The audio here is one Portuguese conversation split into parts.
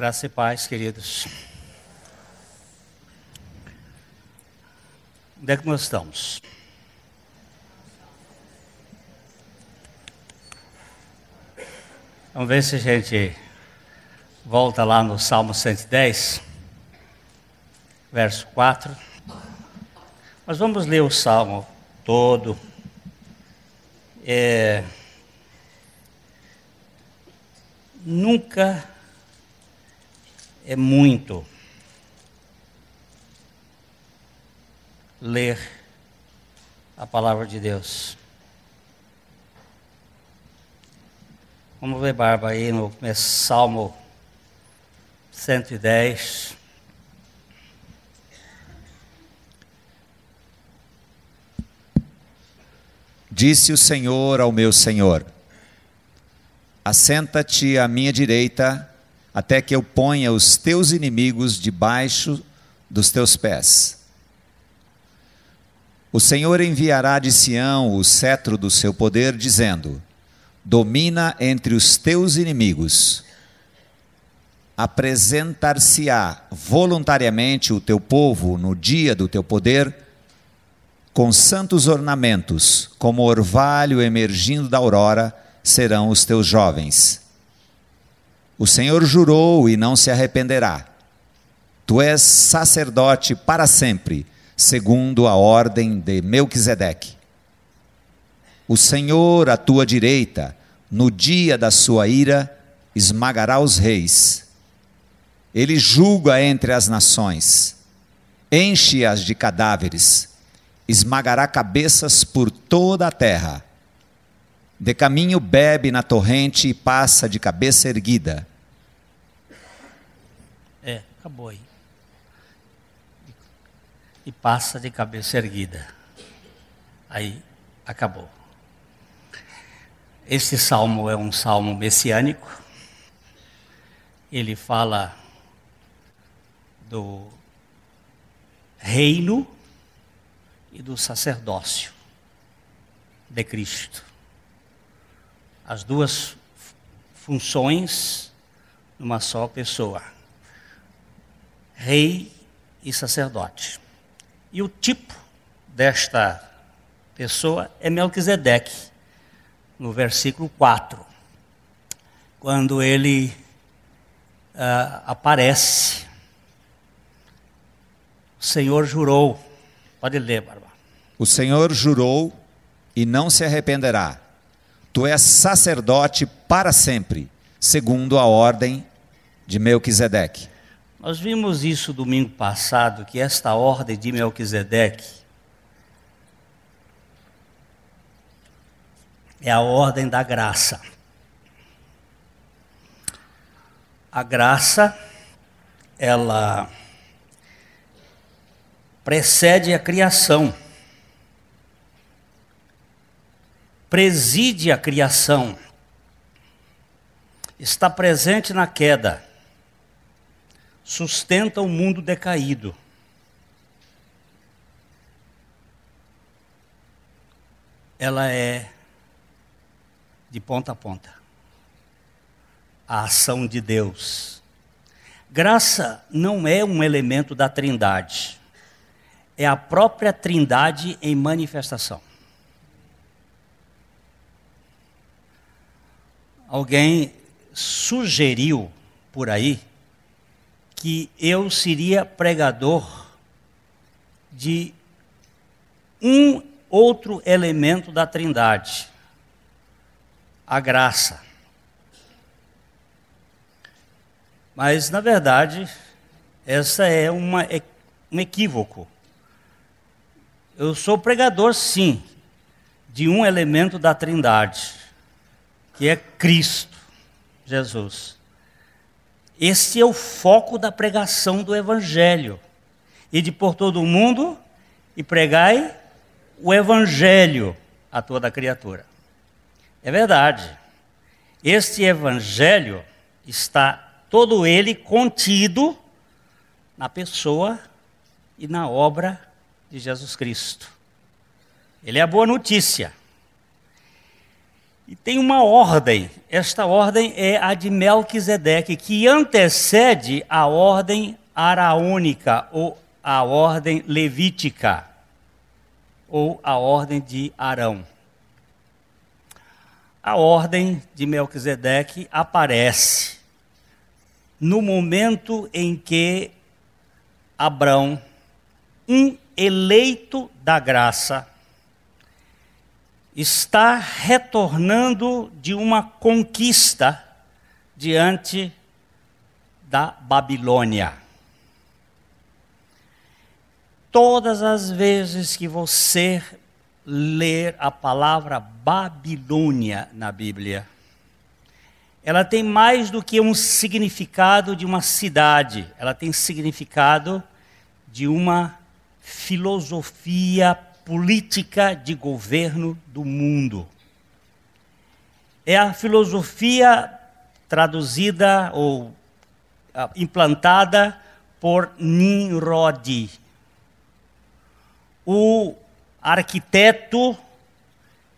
Graça e paz, queridos. Onde é que nós estamos? Vamos ver se a gente volta lá no Salmo 110, verso 4. Mas vamos ler o Salmo todo. É... Nunca é muito. Ler a palavra de Deus. Vamos ver barba aí no Salmo 110. Disse o Senhor ao meu Senhor: Assenta-te à minha direita até que eu ponha os teus inimigos debaixo dos teus pés. O Senhor enviará de Sião o cetro do seu poder, dizendo: Domina entre os teus inimigos. Apresentar-se-á voluntariamente o teu povo no dia do teu poder, com santos ornamentos, como orvalho emergindo da aurora, serão os teus jovens o Senhor jurou e não se arrependerá. Tu és sacerdote para sempre, segundo a ordem de Melquisedeque. O Senhor à tua direita, no dia da sua ira, esmagará os reis. Ele julga entre as nações, enche-as de cadáveres, esmagará cabeças por toda a terra. De caminho bebe na torrente e passa de cabeça erguida. Acabou aí. E passa de cabeça erguida. Aí acabou. Este salmo é um salmo messiânico. Ele fala do reino e do sacerdócio de Cristo. As duas funções numa só pessoa rei e sacerdote. E o tipo desta pessoa é Melquisedeque, no versículo 4, quando ele uh, aparece. O Senhor jurou, pode ler, Barba. O Senhor jurou e não se arrependerá. Tu és sacerdote para sempre, segundo a ordem de Melquisedeque. Nós vimos isso domingo passado, que esta ordem de Melquisedeque é a ordem da graça. A graça, ela precede a criação, preside a criação, está presente na queda sustenta o mundo decaído. Ela é de ponta a ponta. A ação de Deus. Graça não é um elemento da Trindade. É a própria Trindade em manifestação. Alguém sugeriu por aí que eu seria pregador de um outro elemento da Trindade, a graça. Mas, na verdade, essa é uma, um equívoco. Eu sou pregador, sim, de um elemento da Trindade, que é Cristo, Jesus. Esse é o foco da pregação do Evangelho. E de por todo o mundo e pregai o Evangelho a toda criatura. É verdade. Este Evangelho está todo ele contido na pessoa e na obra de Jesus Cristo. Ele é a boa notícia. E tem uma ordem. Esta ordem é a de Melquisedeque, que antecede a ordem araônica ou a ordem levítica ou a ordem de Arão. A ordem de Melquisedeque aparece no momento em que Abrão, um eleito da graça, está retornando de uma conquista diante da Babilônia. Todas as vezes que você ler a palavra Babilônia na Bíblia, ela tem mais do que um significado de uma cidade, ela tem significado de uma filosofia política de governo do mundo. É a filosofia traduzida ou ah, implantada por Nimrod, o arquiteto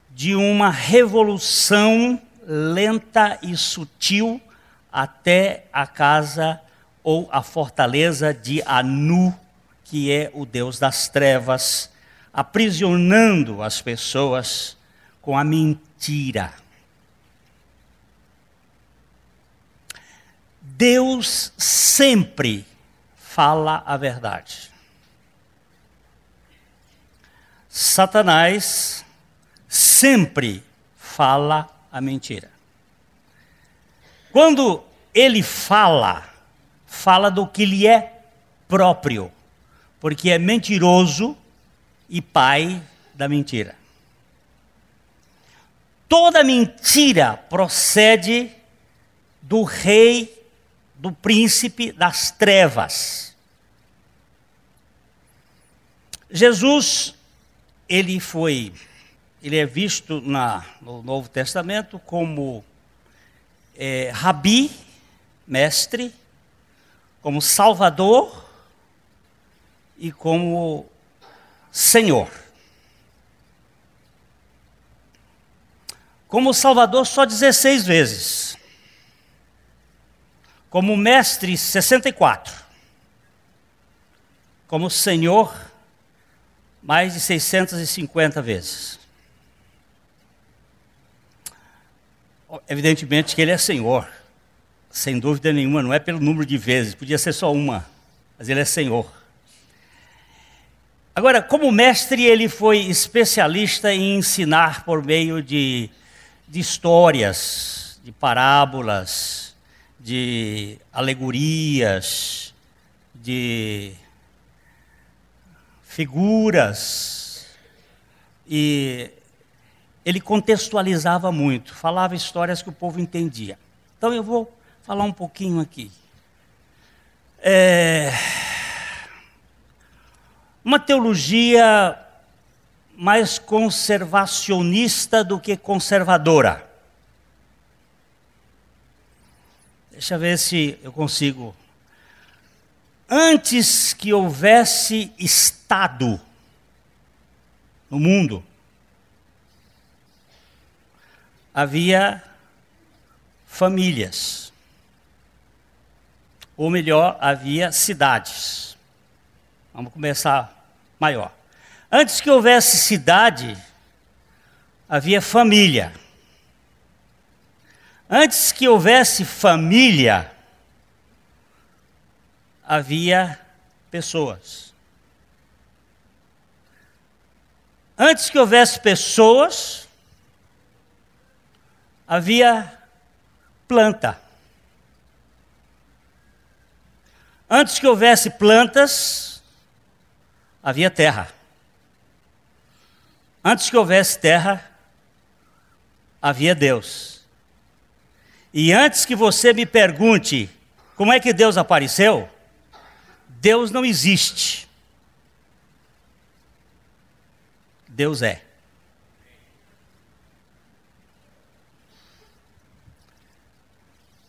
de uma revolução lenta e sutil até a casa ou a fortaleza de Anu, que é o deus das trevas aprisionando as pessoas com a mentira. Deus sempre fala a verdade. Satanás sempre fala a mentira. Quando ele fala, fala do que lhe é próprio, porque é mentiroso e pai da mentira. Toda mentira procede do rei, do príncipe das trevas. Jesus, ele foi, ele é visto na, no Novo Testamento como é, rabi, mestre, como salvador e como Senhor. Como Salvador, só 16 vezes. Como Mestre, 64. Como Senhor, mais de 650 vezes. Evidentemente que ele é Senhor, sem dúvida nenhuma, não é pelo número de vezes, podia ser só uma, mas ele é Senhor. Agora, como mestre, ele foi especialista em ensinar por meio de, de histórias, de parábolas, de alegorias, de figuras. E ele contextualizava muito, falava histórias que o povo entendia. Então, eu vou falar um pouquinho aqui. É uma teologia mais conservacionista do que conservadora. Deixa eu ver se eu consigo. Antes que houvesse Estado no mundo, havia famílias. Ou melhor, havia cidades. Vamos começar maior. Antes que houvesse cidade, havia família. Antes que houvesse família, havia pessoas. Antes que houvesse pessoas, havia planta. Antes que houvesse plantas, havia terra. Antes que houvesse terra, havia Deus. E antes que você me pergunte como é que Deus apareceu, Deus não existe. Deus é.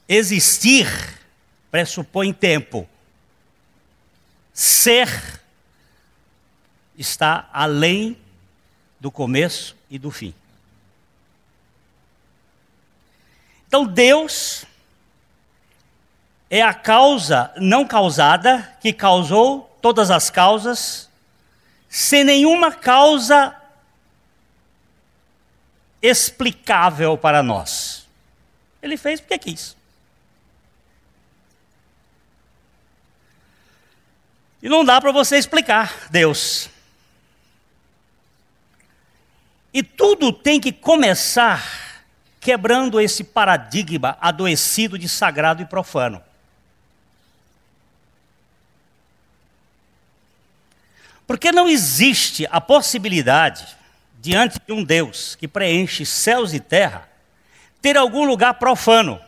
Existir pressupõe tempo. Ser está além do começo e do fim. Então Deus é a causa não causada que causou todas as causas, sem nenhuma causa explicável para nós. Ele fez porque quis. E não dá para você explicar Deus. E tudo tem que começar quebrando esse paradigma adoecido de sagrado e profano. Porque não existe a possibilidade, diante de um Deus que preenche céus e terra, ter algum lugar profano.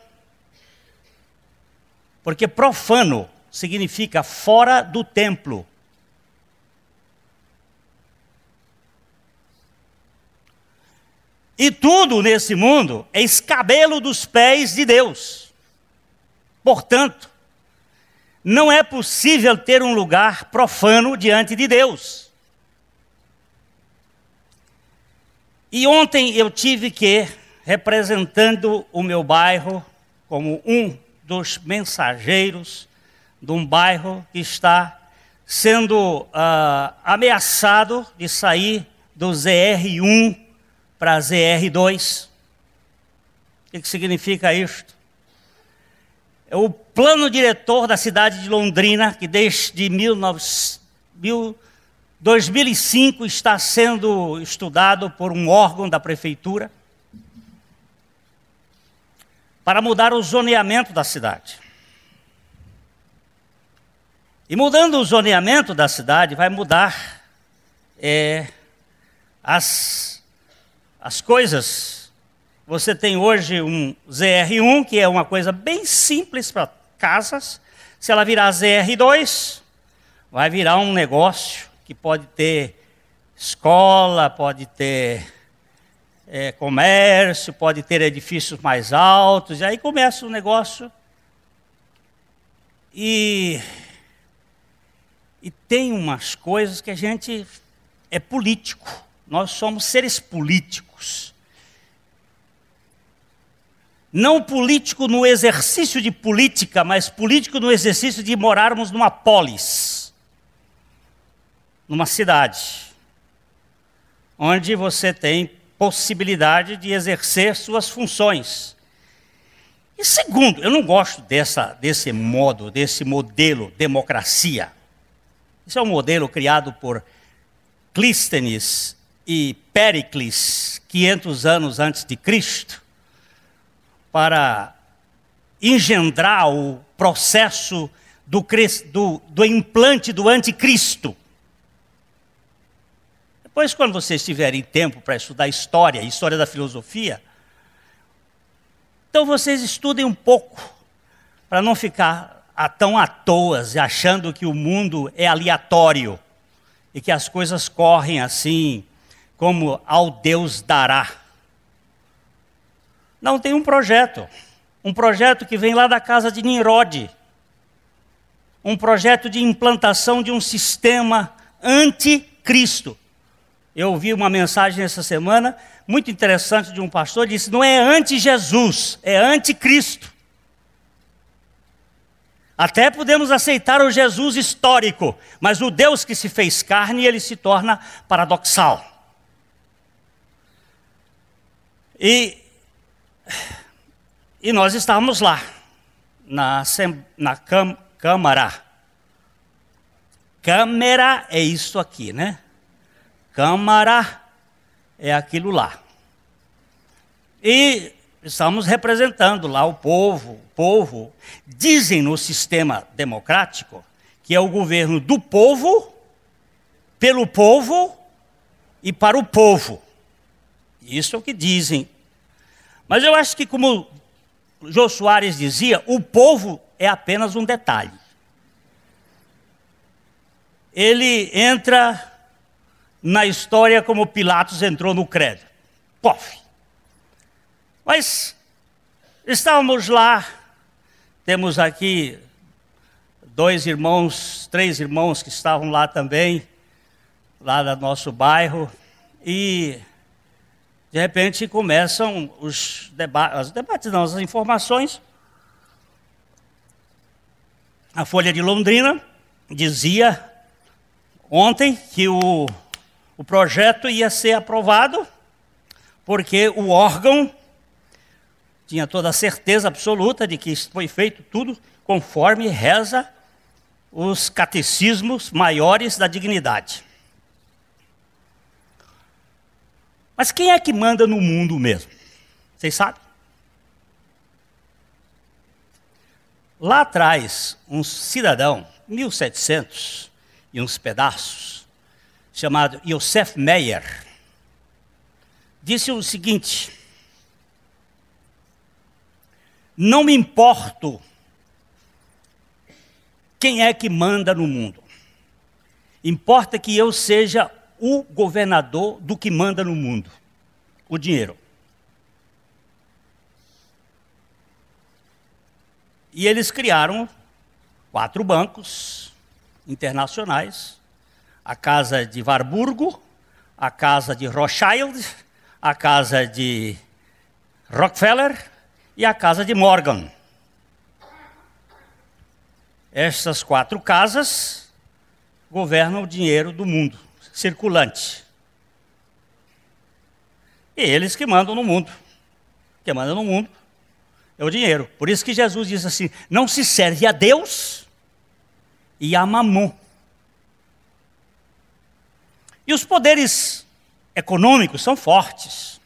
Porque profano significa fora do templo, E tudo nesse mundo é escabelo dos pés de Deus. Portanto, não é possível ter um lugar profano diante de Deus. E ontem eu tive que, representando o meu bairro, como um dos mensageiros de um bairro que está sendo uh, ameaçado de sair do ZR1 para ZR2. O que significa isto? É o plano diretor da cidade de Londrina, que desde 2005 está sendo estudado por um órgão da prefeitura para mudar o zoneamento da cidade. E mudando o zoneamento da cidade, vai mudar é, as as coisas. Você tem hoje um ZR1, que é uma coisa bem simples para casas. Se ela virar ZR2, vai virar um negócio que pode ter escola, pode ter é, comércio, pode ter edifícios mais altos. E aí começa o negócio. E, e tem umas coisas que a gente é político. Nós somos seres políticos políticos. Não político no exercício de política, mas político no exercício de morarmos numa polis, numa cidade, onde você tem possibilidade de exercer suas funções. E segundo, eu não gosto dessa, desse modo, desse modelo democracia. Isso é um modelo criado por Clístenes e Péricles, 500 anos antes de Cristo, para engendrar o processo do, do, do implante do anticristo. Depois, quando vocês tiverem tempo para estudar história, história da filosofia, então vocês estudem um pouco, para não ficar tão à toa, achando que o mundo é aleatório e que as coisas correm assim, como ao Deus dará. Não, tem um projeto. Um projeto que vem lá da casa de Nimrod. Um projeto de implantação de um sistema anticristo. Eu ouvi uma mensagem essa semana, muito interessante, de um pastor, disse: não é anti-Jesus, é anticristo. Até podemos aceitar o Jesus histórico, mas o Deus que se fez carne, ele se torna paradoxal. E, e nós estávamos lá, na, na cam, Câmara. é isso aqui, né? Câmara é aquilo lá. E estamos representando lá o povo. O povo, dizem no sistema democrático, que é o governo do povo, pelo povo e para o povo. Isso é o que dizem. Mas eu acho que, como Jô Soares dizia, o povo é apenas um detalhe. Ele entra na história como Pilatos entrou no credo. Pof! Mas estávamos lá, temos aqui dois irmãos, três irmãos que estavam lá também, lá do nosso bairro, e de repente começam os debates, os debates não, as informações. A Folha de Londrina dizia ontem que o, o projeto ia ser aprovado, porque o órgão tinha toda a certeza absoluta de que foi feito tudo conforme reza os catecismos maiores da dignidade. Mas quem é que manda no mundo mesmo? Vocês sabem? Lá atrás, um cidadão, 1700 e uns pedaços, chamado Josef Meyer, disse o seguinte: Não me importo quem é que manda no mundo, importa que eu seja o governador do que manda no mundo: o dinheiro. E eles criaram quatro bancos internacionais: a Casa de Warburgo, a Casa de Rothschild, a Casa de Rockefeller e a Casa de Morgan. Estas quatro casas governam o dinheiro do mundo circulante. E eles que mandam no mundo. Que mandam no mundo é o dinheiro. Por isso que Jesus diz assim: não se serve a Deus e a mamon. E os poderes econômicos são fortes.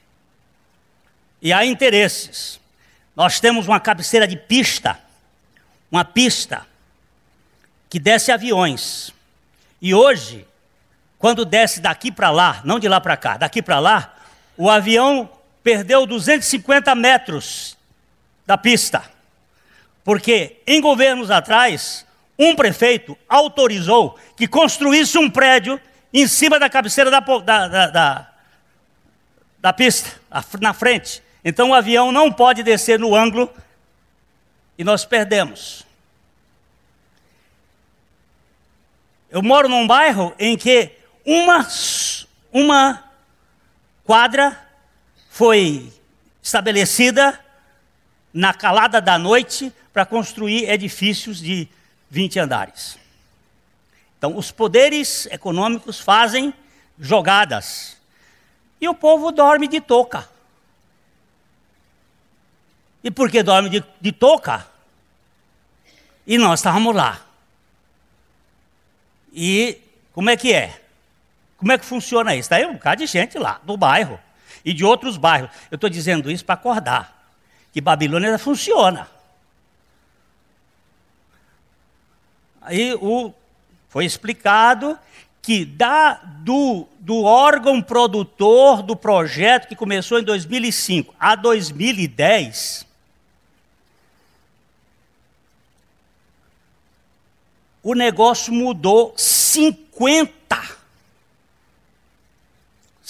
E há interesses. Nós temos uma cabeceira de pista, uma pista que desce aviões. E hoje quando desce daqui para lá, não de lá para cá, daqui para lá, o avião perdeu 250 metros da pista. Porque em governos atrás, um prefeito autorizou que construísse um prédio em cima da cabeceira da, da, da, da pista, na frente. Então o avião não pode descer no ângulo e nós perdemos. Eu moro num bairro em que uma, uma quadra foi estabelecida na calada da noite para construir edifícios de 20 andares. Então, os poderes econômicos fazem jogadas. E o povo dorme de touca. E por que dorme de, de touca? E nós estávamos lá. E como é que é? Como é que funciona isso? Tem um bocado de gente lá, do bairro e de outros bairros. Eu estou dizendo isso para acordar, que Babilônia funciona. Aí o, foi explicado que da, do, do órgão produtor do projeto que começou em 2005 a 2010, o negócio mudou 50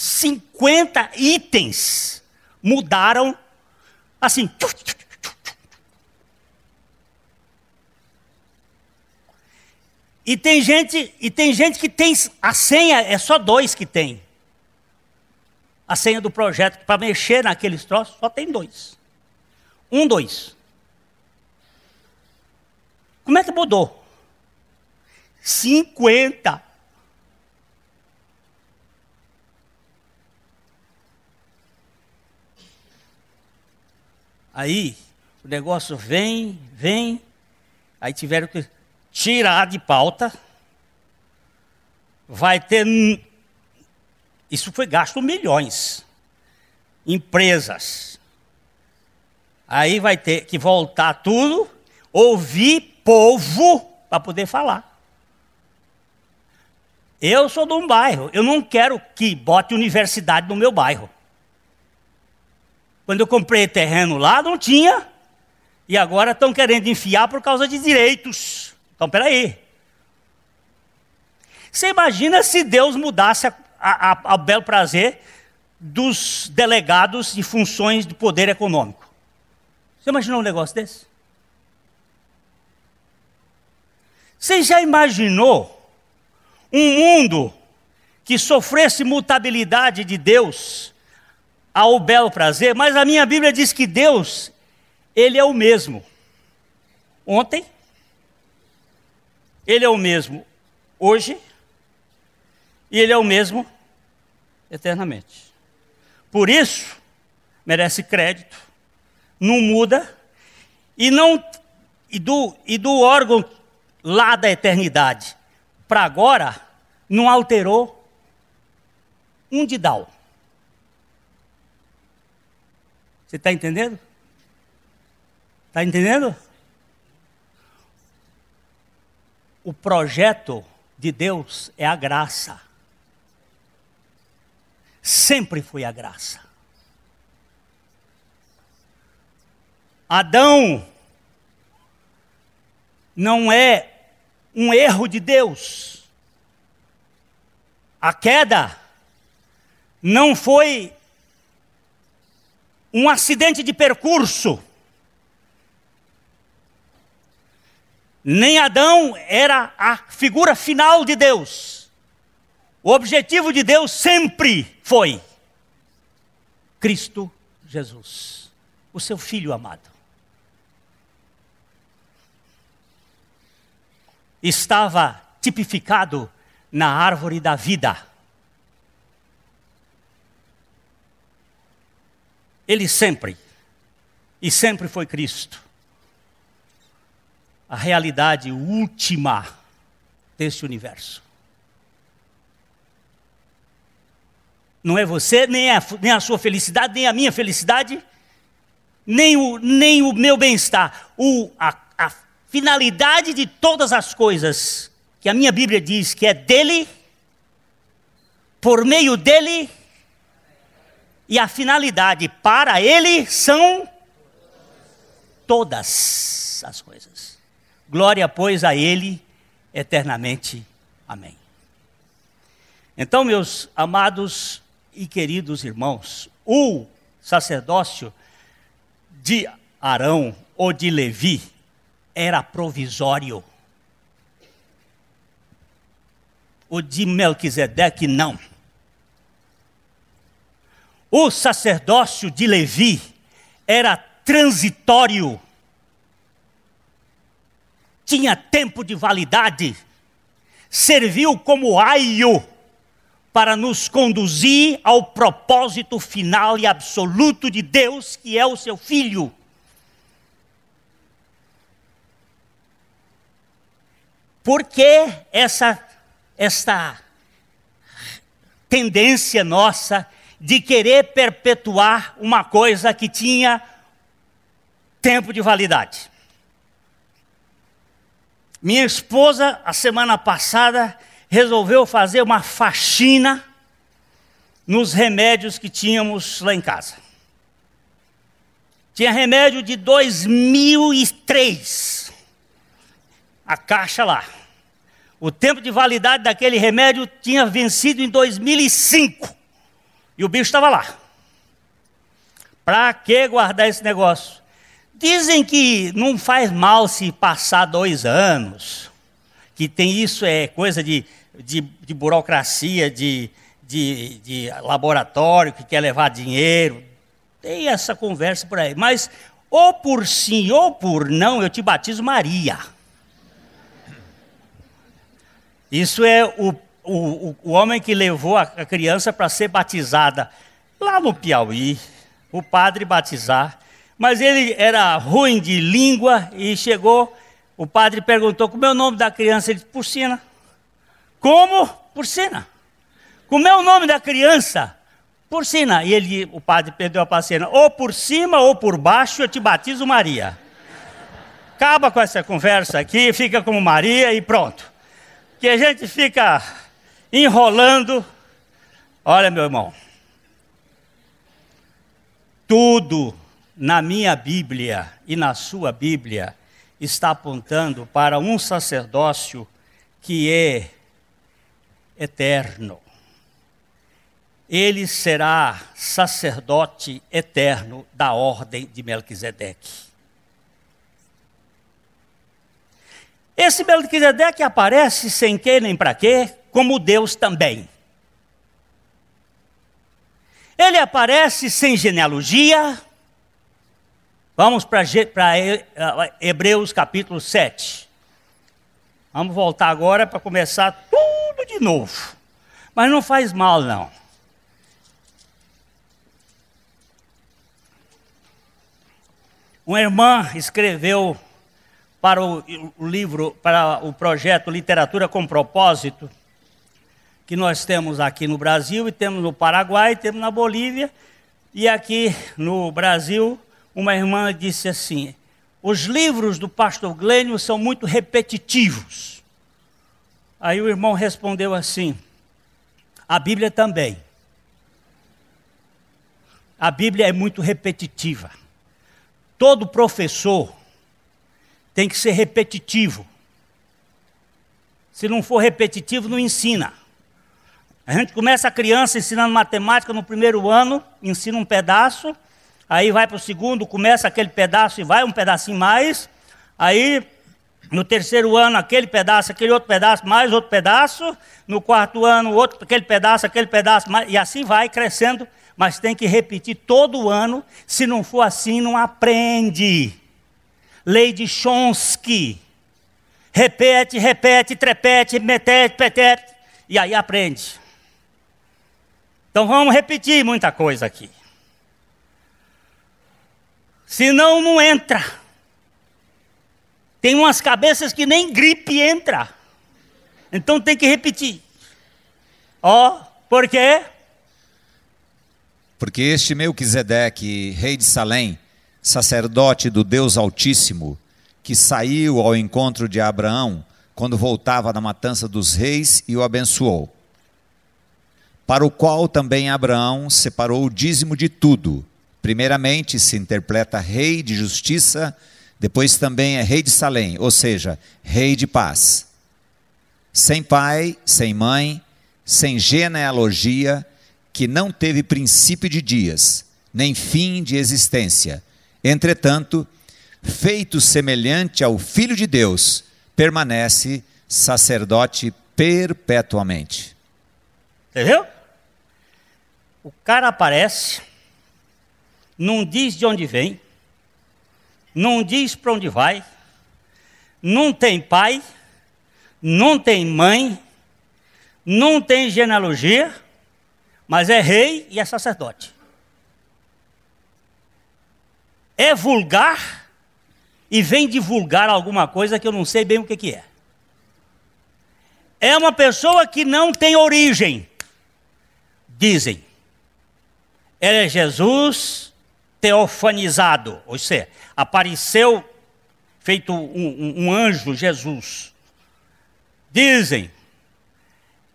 50 itens mudaram assim. E tem gente, e tem gente que tem a senha é só dois que tem. A senha do projeto para mexer naqueles troços só tem dois. Um, dois. Como é que mudou? 50 Aí o negócio vem, vem, aí tiveram que tirar de pauta. Vai ter. Isso foi gasto milhões. Empresas. Aí vai ter que voltar tudo, ouvir povo para poder falar. Eu sou de um bairro, eu não quero que bote universidade no meu bairro. Quando eu comprei terreno lá, não tinha. E agora estão querendo enfiar por causa de direitos. Então, peraí. Você imagina se Deus mudasse a, a, a, ao belo prazer dos delegados de funções de poder econômico? Você imaginou um negócio desse? Você já imaginou um mundo que sofresse mutabilidade de Deus ao bel prazer, mas a minha Bíblia diz que Deus, Ele é o mesmo. Ontem, Ele é o mesmo hoje, e Ele é o mesmo eternamente. Por isso, merece crédito, não muda, e não e do, e do órgão lá da eternidade para agora, não alterou um didal. Você está entendendo? Está entendendo? O projeto de Deus é a graça. Sempre foi a graça. Adão não é um erro de Deus. A queda não foi um acidente de percurso. Nem Adão era a figura final de Deus. O objetivo de Deus sempre foi Cristo Jesus, o seu filho amado. Estava tipificado na árvore da vida. Ele sempre, e sempre foi Cristo. A realidade última deste universo. Não é você, nem a, nem a sua felicidade, nem a minha felicidade, nem o, nem o meu bem-estar. A, a finalidade de todas as coisas que a minha Bíblia diz que é dele, por meio dele e a finalidade para ele são todas as coisas. Glória, pois, a ele eternamente. Amém. Então, meus amados e queridos irmãos, o sacerdócio de Arão ou de Levi era provisório. O de Melquisedeque não. O sacerdócio de Levi era transitório, tinha tempo de validade, serviu como aio para nos conduzir ao propósito final e absoluto de Deus, que é o seu Filho. Por que essa, essa tendência nossa de querer perpetuar uma coisa que tinha tempo de validade. Minha esposa, a semana passada, resolveu fazer uma faxina nos remédios que tínhamos lá em casa. Tinha remédio de 2003, a caixa lá. O tempo de validade daquele remédio tinha vencido em 2005. E o bicho estava lá. Para que guardar esse negócio? Dizem que não faz mal se passar dois anos, que tem isso, é coisa de, de, de burocracia, de, de, de laboratório que quer levar dinheiro. Tem essa conversa por aí. Mas ou por sim ou por não, eu te batizo Maria. Isso é o o, o, o homem que levou a, a criança para ser batizada lá no Piauí, o padre batizar, mas ele era ruim de língua e chegou, o padre perguntou como é o nome da criança, ele disse, Porcina. Como? Porcina. Como é o nome da criança? Porcina. E ele, o padre perdeu a paciência, ou por cima ou por baixo eu te batizo Maria. Acaba com essa conversa aqui, fica como Maria e pronto. Que a gente fica enrolando. Olha, meu irmão, tudo na minha Bíblia e na sua Bíblia está apontando para um sacerdócio que é eterno. Ele será sacerdote eterno da ordem de Melquisedeque. Esse Melquisedeque aparece sem que nem para quê, como Deus também. Ele aparece sem genealogia. Vamos para Hebreus capítulo 7. Vamos voltar agora para começar tudo de novo. Mas não faz mal, não. Uma irmã escreveu para o, livro, para o projeto Literatura com Propósito, que nós temos aqui no Brasil e temos no Paraguai, e temos na Bolívia, e aqui no Brasil, uma irmã disse assim: os livros do pastor Glênio são muito repetitivos. Aí o irmão respondeu assim: a Bíblia também. A Bíblia é muito repetitiva. Todo professor tem que ser repetitivo. Se não for repetitivo, não ensina. A gente começa a criança ensinando matemática no primeiro ano, ensina um pedaço, aí vai para o segundo, começa aquele pedaço e vai um pedacinho mais, aí no terceiro ano aquele pedaço, aquele outro pedaço, mais outro pedaço, no quarto ano outro, aquele pedaço, aquele pedaço, mais, e assim vai crescendo, mas tem que repetir todo ano, se não for assim, não aprende lei de Chomsky. Repete, repete, trepete, metete, petete, e aí aprende. Então vamos repetir muita coisa aqui. Senão não entra. Tem umas cabeças que nem gripe entra. Então tem que repetir. Ó, oh, por quê? Porque este Melquisedeque, rei de Salém, sacerdote do Deus Altíssimo, que saiu ao encontro de Abraão quando voltava da matança dos reis e o abençoou. Para o qual também Abraão separou o dízimo de tudo. Primeiramente se interpreta rei de justiça, depois também é rei de Salém, ou seja, rei de paz. Sem pai, sem mãe, sem genealogia, que não teve princípio de dias, nem fim de existência, Entretanto, feito semelhante ao Filho de Deus, permanece sacerdote perpetuamente. Entendeu? O cara aparece, não diz de onde vem, não diz para onde vai, não tem pai, não tem mãe, não tem genealogia, mas é rei e é sacerdote é vulgar e vem divulgar alguma coisa que eu não sei bem o que, que é. É uma pessoa que não tem origem. Dizem. é Jesus teofanizado, ou seja, apareceu feito um, um, um anjo, Jesus. Dizem,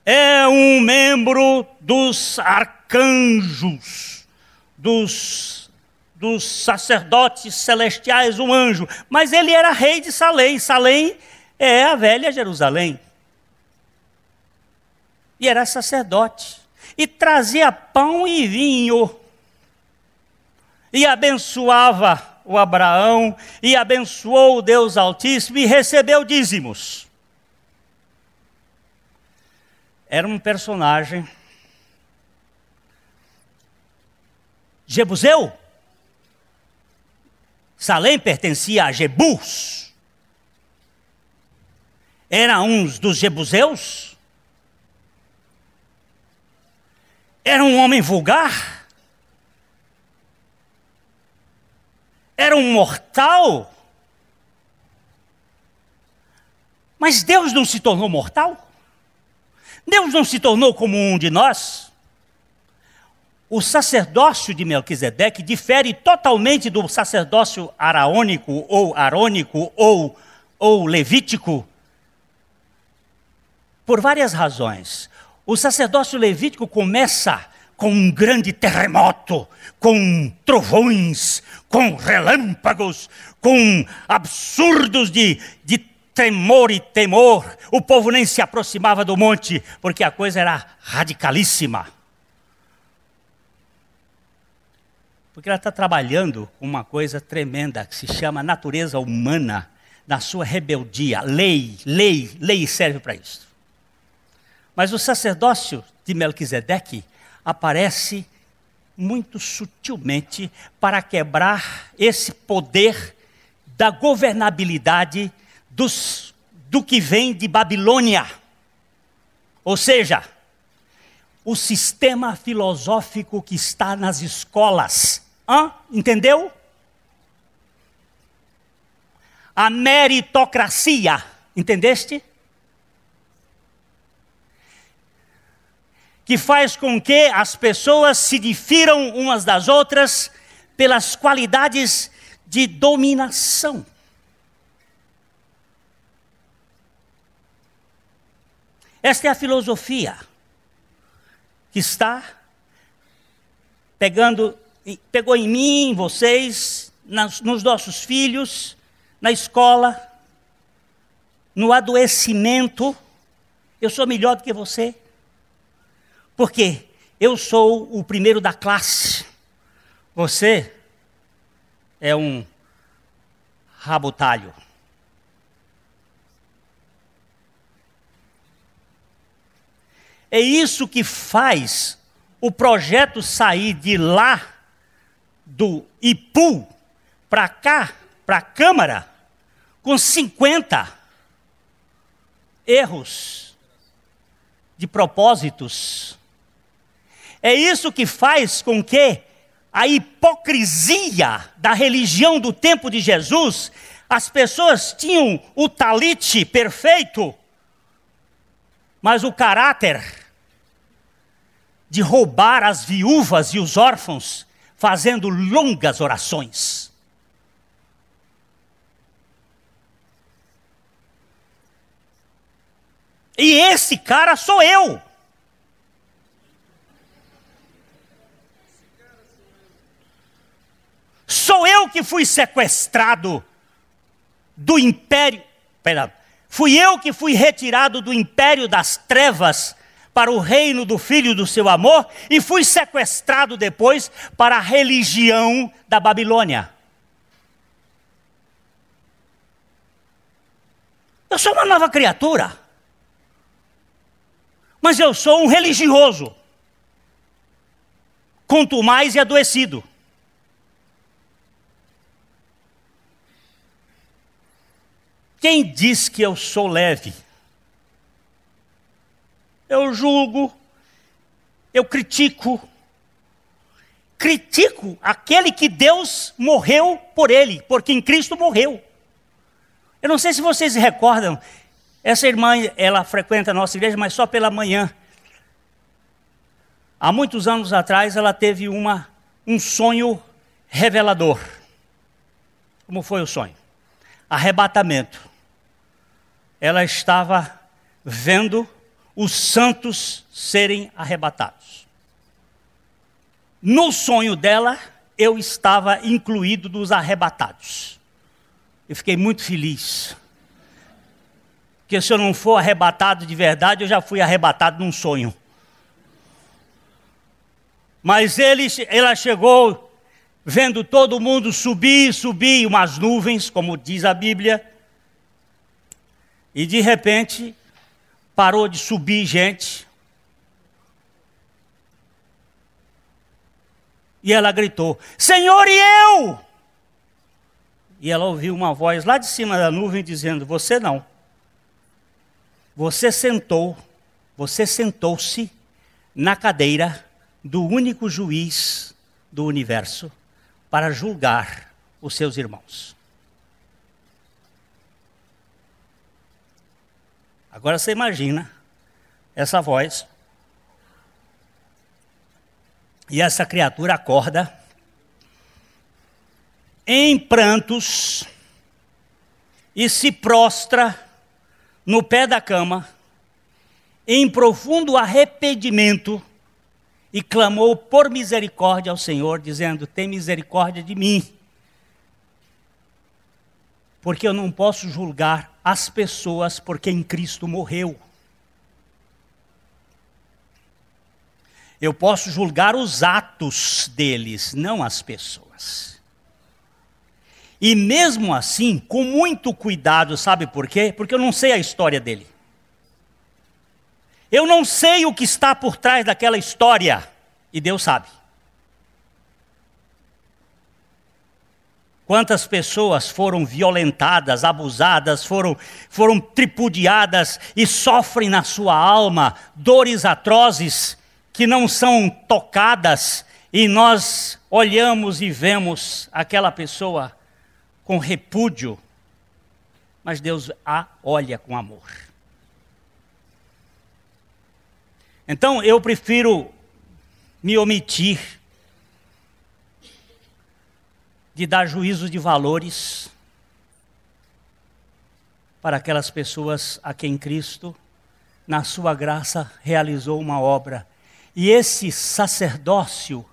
é um membro dos arcanjos, dos dos sacerdotes celestiais, um anjo, mas ele era rei de Salém. Salém é a velha Jerusalém. E era sacerdote. E trazia pão e vinho. E abençoava o Abraão, e abençoou o Deus Altíssimo, e recebeu dízimos. Era um personagem. Jebuseu? Salém pertencia a Jebus. Era um dos jebuseus. Era um homem vulgar. Era um mortal. Mas Deus não se tornou mortal? Deus não se tornou como um de nós? o sacerdócio de Melquisedeque difere totalmente do sacerdócio araônico ou arônico ou, ou levítico por várias razões. O sacerdócio levítico começa com um grande terremoto, com trovões, com relâmpagos, com absurdos de, de tremor e temor. O povo nem se aproximava do monte, porque a coisa era radicalíssima. Porque ela está trabalhando com uma coisa tremenda que se chama natureza humana na sua rebeldia. Lei, lei, lei serve para isso. Mas o sacerdócio de Melquisedeque aparece muito sutilmente para quebrar esse poder da governabilidade dos, do que vem de Babilônia. Ou seja, o sistema filosófico que está nas escolas Hã? Entendeu? A meritocracia, entendeste? Que faz com que as pessoas se difiram umas das outras pelas qualidades de dominação. Esta é a filosofia que está pegando pegou em mim, em vocês, nas, nos nossos filhos, na escola, no adoecimento. Eu sou melhor do que você. Porque eu sou o primeiro da classe. Você é um rabotalho. É isso que faz o projeto sair de lá do IPU para cá, para a Câmara, com 50 erros de propósitos. É isso que faz com que a hipocrisia da religião do tempo de Jesus, as pessoas tinham o talite perfeito, mas o caráter de roubar as viúvas e os órfãos fazendo longas orações. E esse cara sou eu. Sou eu que fui sequestrado do império. Perdão, fui eu que fui retirado do império das trevas para o reino do filho do seu amor e fui sequestrado depois para a religião da Babilônia. Eu sou uma nova criatura. Mas eu sou um religioso. Quanto mais e adoecido. Quem diz que eu sou leve? eu julgo, eu critico. Critico aquele que Deus morreu por ele, porque em Cristo morreu. Eu não sei se vocês se recordam, essa irmã, ela frequenta a nossa igreja, mas só pela manhã. Há muitos anos atrás, ela teve uma, um sonho revelador. Como foi o sonho? Arrebatamento. Ela estava vendo os santos serem arrebatados. No sonho dela, eu estava incluído dos arrebatados. Eu fiquei muito feliz. Porque se eu não for arrebatado de verdade, eu já fui arrebatado num sonho. Mas ele, ela chegou vendo todo mundo subir, subir, umas nuvens, como diz a Bíblia. E de repente, Parou de subir gente. E ela gritou: Senhor, e eu? E ela ouviu uma voz lá de cima da nuvem dizendo: Você não. Você sentou, você sentou-se na cadeira do único juiz do universo para julgar os seus irmãos. Agora você imagina essa voz. E essa criatura acorda em prantos e se prostra no pé da cama em profundo arrependimento e clamou por misericórdia ao Senhor, dizendo: Tem misericórdia de mim, porque eu não posso julgar as pessoas por quem Cristo morreu. Eu posso julgar os atos deles, não as pessoas. E mesmo assim, com muito cuidado, sabe por quê? Porque eu não sei a história dele. Eu não sei o que está por trás daquela história, e Deus sabe. Quantas pessoas foram violentadas, abusadas, foram, foram tripudiadas e sofrem na sua alma dores atrozes que não são tocadas, e nós olhamos e vemos aquela pessoa com repúdio, mas Deus a olha com amor. Então eu prefiro me omitir de dar juízo de valores para aquelas pessoas a quem Cristo, na sua graça, realizou uma obra. E esse sacerdócio,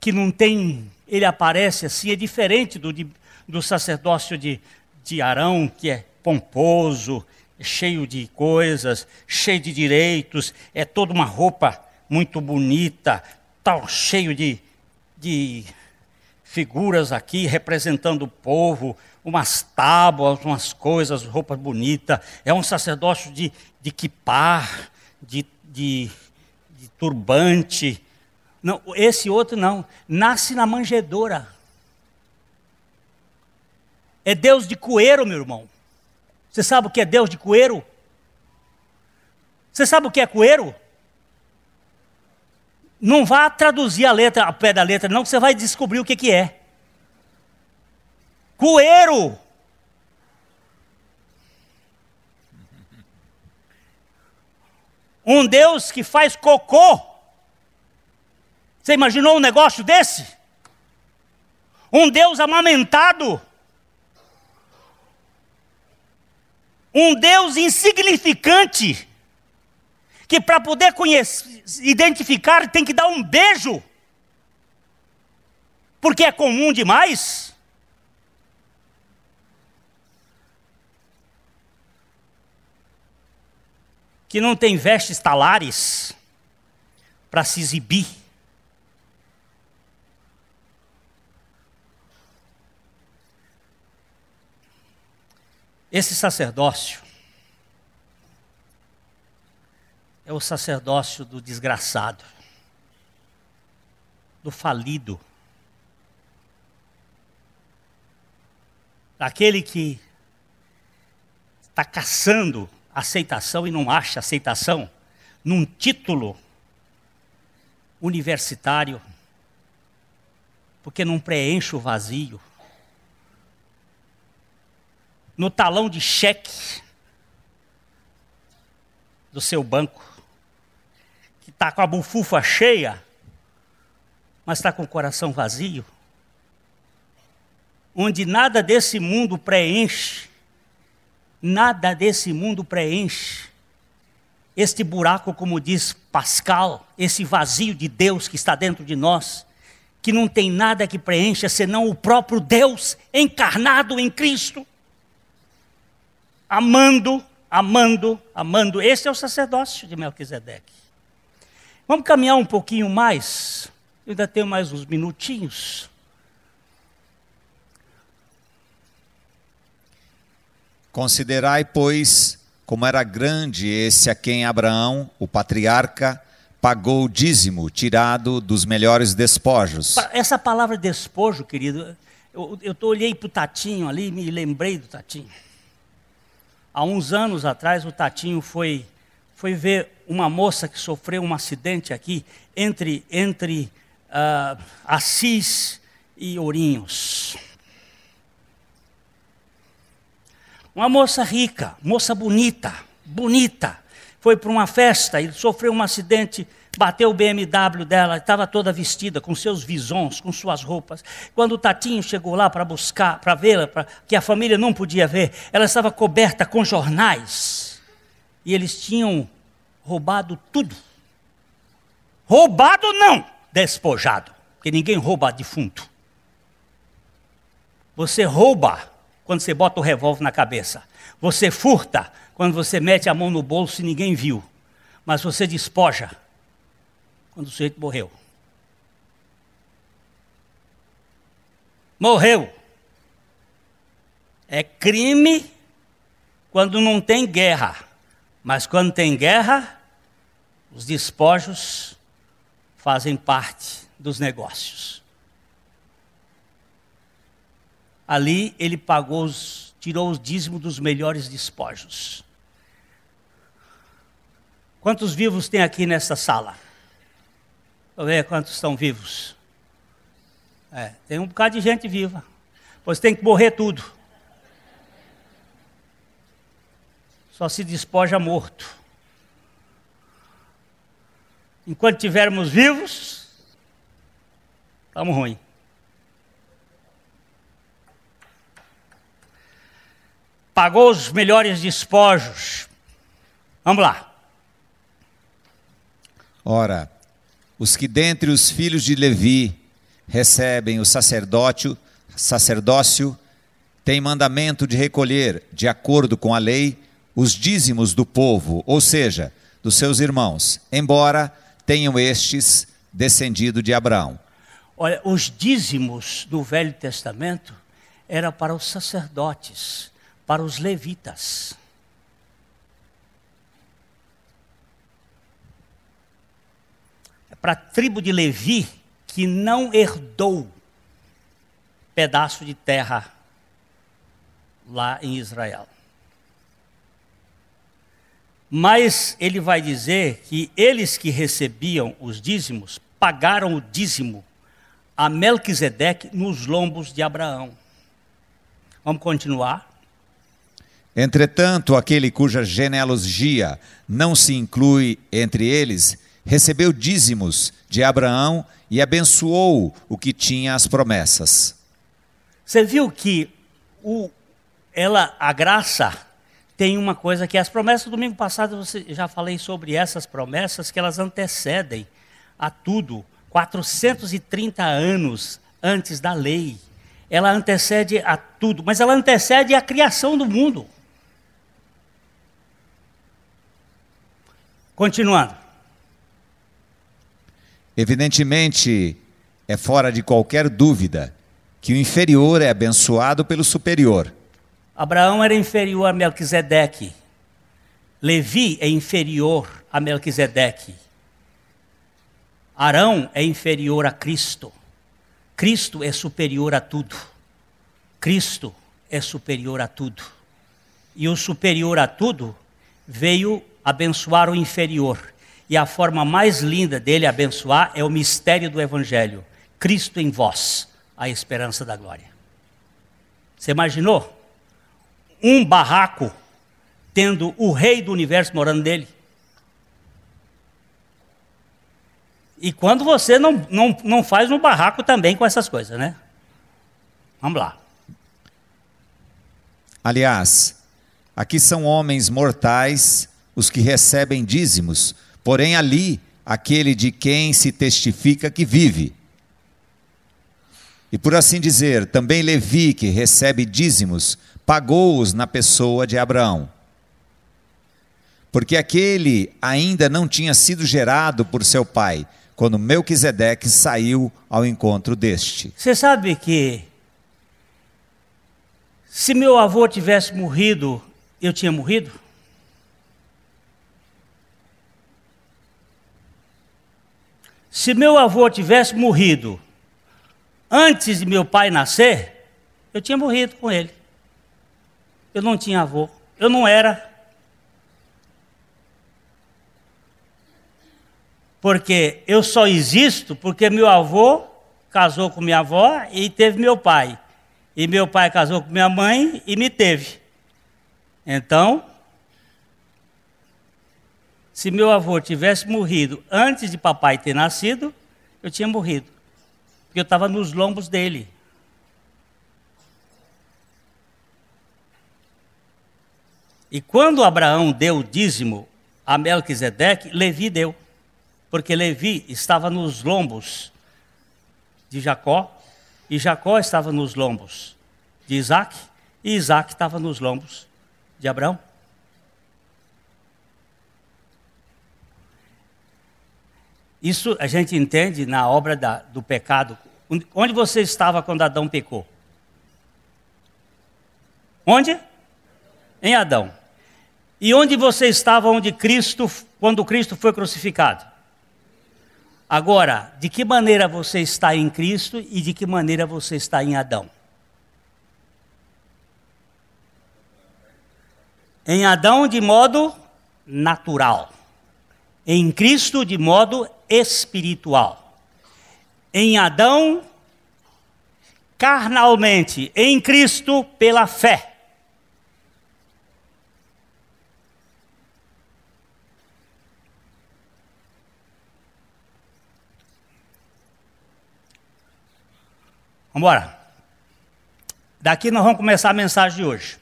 que não tem, ele aparece assim, é diferente do, de, do sacerdócio de, de Arão, que é pomposo, cheio de coisas, cheio de direitos, é toda uma roupa muito bonita, tal, cheio de, de figuras aqui representando o povo, umas tábuas, umas coisas, roupas bonitas. É um sacerdócio de, de kipar, de, de, de turbante. Não, esse outro não. Nasce na manjedoura. É Deus de coeiro, meu irmão. Você sabe o que é Deus de coeiro? Você sabe o que é coeiro? Não vá traduzir a letra, a pé da letra, não, que você vai descobrir o que, que é. Coeiro. Um Deus que faz cocô. Você imaginou um negócio desse? Um Deus amamentado. Um Deus insignificante que para poder conhecer, identificar tem que dar um beijo. Porque é comum demais. Que não tem vestes talares para se exibir. Esse sacerdócio é o sacerdócio do desgraçado, do falido, daquele que está caçando aceitação e não acha aceitação num título universitário, porque não preenche o vazio, no talão de cheque do seu banco que está com a bufufa cheia, mas está com o coração vazio, onde nada desse mundo preenche, nada desse mundo preenche este buraco, como diz Pascal, esse vazio de Deus que está dentro de nós, que não tem nada que preencha senão o próprio Deus encarnado em Cristo, amando, amando, amando. Esse é o sacerdócio de Melquisedeque. Vamos caminhar um pouquinho mais? Eu ainda tenho mais uns minutinhos. Considerai, pois, como era grande esse a quem Abraão, o patriarca, pagou o dízimo tirado dos melhores despojos. Essa palavra despojo, querido, eu, eu tô, olhei para o Tatinho ali e me lembrei do Tatinho. Há uns anos atrás, o Tatinho foi foi ver uma moça que sofreu um acidente aqui entre, entre uh, Assis e Ourinhos. Uma moça rica, moça bonita, bonita. Foi para uma festa e sofreu um acidente, bateu o BMW dela, estava toda vestida, com seus visons, com suas roupas. Quando o Tatinho chegou lá para buscar, para vê-la, que a família não podia ver, ela estava coberta com jornais e eles tinham roubado tudo. Roubado não, despojado, porque ninguém rouba defunto. Você rouba quando você bota o revólver na cabeça. Você furta quando você mete a mão no bolso e ninguém viu. Mas você despoja quando o sujeito morreu. Morreu. É crime quando não tem guerra. Mas quando tem guerra, os despojos fazem parte dos negócios. Ali ele pagou os, tirou os dízimos dos melhores despojos. Quantos vivos tem aqui nessa sala? Deixa eu ver quantos estão vivos. É, tem um bocado de gente viva. Pois tem que morrer tudo. só se despoja morto. Enquanto tivermos vivos, estamos ruim. Pagou os melhores despojos. Vamos lá. Ora, os que dentre os filhos de Levi recebem o sacerdócio, sacerdócio têm mandamento de recolher, de acordo com a lei, os dízimos do povo, ou seja, dos seus irmãos, embora tenham estes descendido de Abraão. Olha, os dízimos do Velho Testamento era para os sacerdotes, para os levitas. É para a tribo de Levi, que não herdou pedaço de terra lá em Israel. Mas ele vai dizer que eles que recebiam os dízimos pagaram o dízimo a Melquisedeque nos lombos de Abraão. Vamos continuar. Entretanto, aquele cuja genealogia não se inclui entre eles, recebeu dízimos de Abraão e abençoou o que tinha as promessas. Você viu que o, ela, a graça tem uma coisa que é as promessas, domingo passado eu já falei sobre essas promessas, que elas antecedem a tudo, 430 anos antes da lei. Ela antecede a tudo, mas ela antecede a criação do mundo. Continuando. Evidentemente, é fora de qualquer dúvida que o inferior é abençoado pelo superior Abraão era inferior a Melquisedeque. Levi é inferior a Melquisedeque. Arão é inferior a Cristo. Cristo é superior a tudo. Cristo é superior a tudo. E o superior a tudo veio abençoar o inferior. E a forma mais linda dele abençoar é o mistério do Evangelho. Cristo em vós, a esperança da glória. Você imaginou? um barraco, tendo o rei do universo morando nele. E quando você não, não, não faz um barraco também com essas coisas, né? Vamos lá. Aliás, aqui são homens mortais os que recebem dízimos, porém ali aquele de quem se testifica que vive. E por assim dizer, também Levi, que recebe dízimos, pagou-os na pessoa de Abraão. Porque aquele ainda não tinha sido gerado por seu pai, quando Melquisedeque saiu ao encontro deste. Você sabe que se meu avô tivesse morrido, eu tinha morrido? Se meu avô tivesse morrido antes de meu pai nascer, eu tinha morrido com ele. Eu não tinha avô. Eu não era. Porque eu só existo porque meu avô casou com minha avó e teve meu pai. E meu pai casou com minha mãe e me teve. Então, se meu avô tivesse morrido antes de papai ter nascido, eu tinha morrido. Porque eu estava nos lombos dele. E quando Abraão deu o dízimo a Melquisedeque, Levi deu. Porque Levi estava nos lombos de Jacó, e Jacó estava nos lombos de Isaac, e Isaac estava nos lombos de Abraão. Isso a gente entende na obra da, do pecado. Onde você estava quando Adão pecou? Onde? Em Adão. E onde você estava onde Cristo, quando Cristo foi crucificado? Agora, de que maneira você está em Cristo e de que maneira você está em Adão? Em Adão, de modo natural. Em Cristo, de modo espiritual. Em Adão, carnalmente. Em Cristo, pela fé. Vamos embora. Daqui nós vamos começar a mensagem de hoje.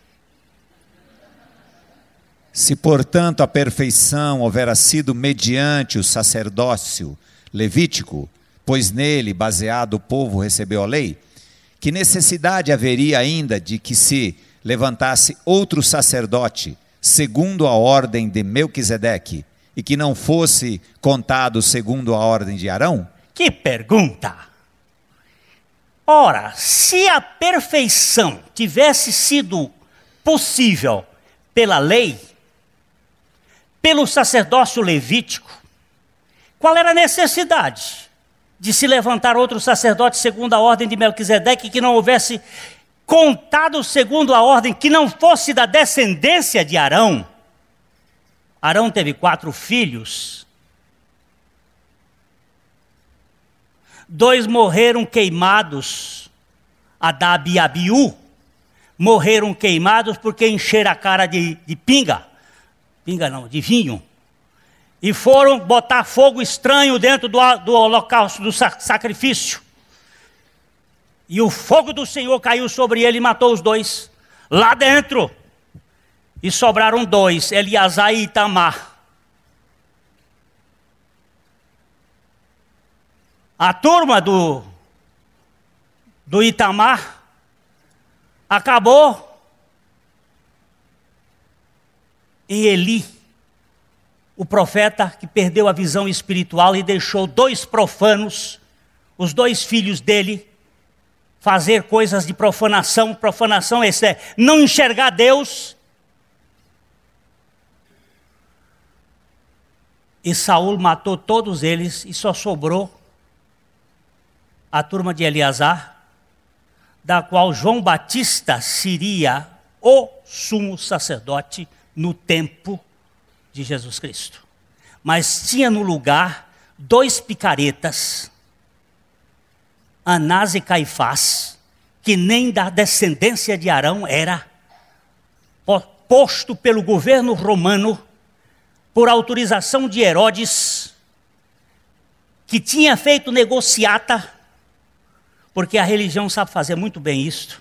Se, portanto, a perfeição houvera sido mediante o sacerdócio levítico, pois nele, baseado, o povo recebeu a lei, que necessidade haveria ainda de que se levantasse outro sacerdote, segundo a ordem de Melquisedeque, e que não fosse contado segundo a ordem de Arão? Que pergunta! Ora, se a perfeição tivesse sido possível pela lei, pelo sacerdócio levítico, qual era a necessidade de se levantar outro sacerdote segundo a ordem de Melquisedeque que não houvesse contado segundo a ordem, que não fosse da descendência de Arão? Arão teve quatro filhos, dois morreram queimados, Adab e Abiú, morreram queimados porque encheram a cara de, de pinga, pinga não, de vinho, e foram botar fogo estranho dentro do, do holocausto, do sacrifício. E o fogo do Senhor caiu sobre ele e matou os dois, lá dentro. E sobraram dois, Eliasai e Itamar. A turma do, do Itamar acabou em Eli, o profeta que perdeu a visão espiritual e deixou dois profanos, os dois filhos dele, fazer coisas de profanação. Profanação esse é não enxergar Deus. E Saul matou todos eles e só sobrou a turma de Eleazar, da qual João Batista seria o sumo sacerdote no tempo de Jesus Cristo. Mas tinha no lugar dois picaretas, Anás e Caifás, que nem da descendência de Arão era, posto pelo governo romano, por autorização de Herodes, que tinha feito negociata porque a religião sabe fazer muito bem isto.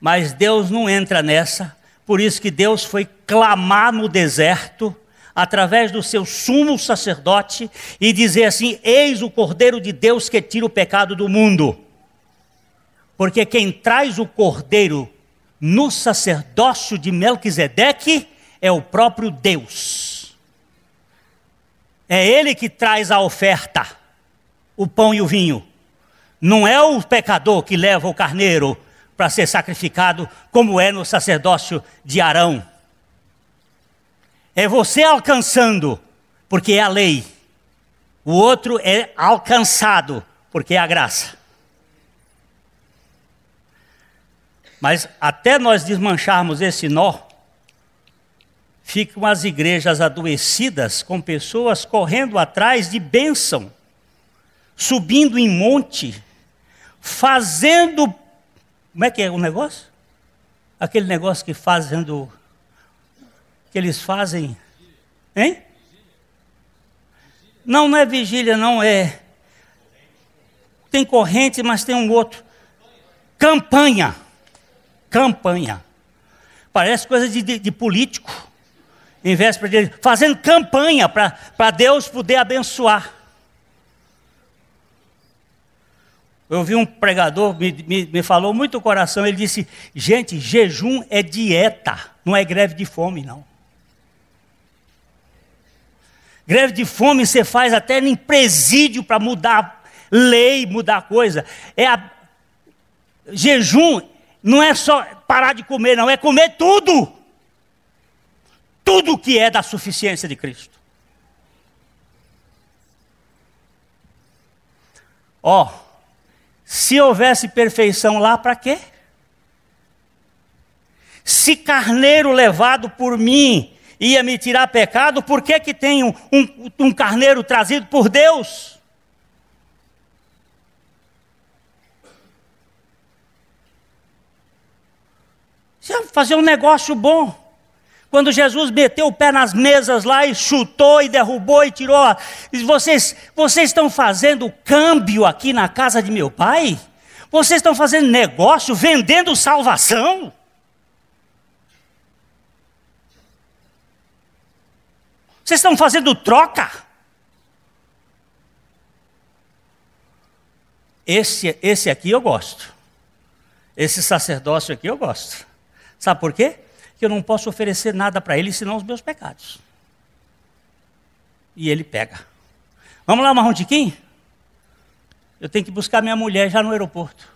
Mas Deus não entra nessa, por isso que Deus foi clamar no deserto, através do seu sumo sacerdote, e dizer assim: Eis o Cordeiro de Deus que tira o pecado do mundo. Porque quem traz o Cordeiro no sacerdócio de Melquisedeque é o próprio Deus. É ele que traz a oferta o pão e o vinho. Não é o pecador que leva o carneiro para ser sacrificado, como é no sacerdócio de Arão. É você alcançando, porque é a lei. O outro é alcançado, porque é a graça. Mas até nós desmancharmos esse nó, ficam as igrejas adoecidas com pessoas correndo atrás de bênção subindo em monte, fazendo. Como é que é o negócio? Aquele negócio que fazendo. que eles fazem. Hein? Não, não é vigília, não é. Tem corrente, mas tem um outro. Campanha. Campanha. Parece coisa de, de, de político. Em véspera de. fazendo campanha para Deus poder abençoar. Eu vi um pregador, me, me, me falou muito o coração, ele disse: gente, jejum é dieta, não é greve de fome, não. Greve de fome você faz até em presídio para mudar lei, mudar coisa. É a... Jejum não é só parar de comer, não, é comer tudo. Tudo que é da suficiência de Cristo. Ó. Oh, se houvesse perfeição lá, para quê? Se carneiro levado por mim ia me tirar pecado, por que, que tem um, um, um carneiro trazido por Deus? Você vai fazer um negócio bom. Quando Jesus meteu o pé nas mesas lá e chutou e derrubou e tirou, e vocês, vocês estão fazendo câmbio aqui na casa de meu pai? Vocês estão fazendo negócio, vendendo salvação? Vocês estão fazendo troca? Esse, esse aqui eu gosto. Esse sacerdócio aqui eu gosto. Sabe por quê? que eu não posso oferecer nada para ele senão os meus pecados. E ele pega. Vamos lá, Marrom Tiquim? Eu tenho que buscar minha mulher já no aeroporto.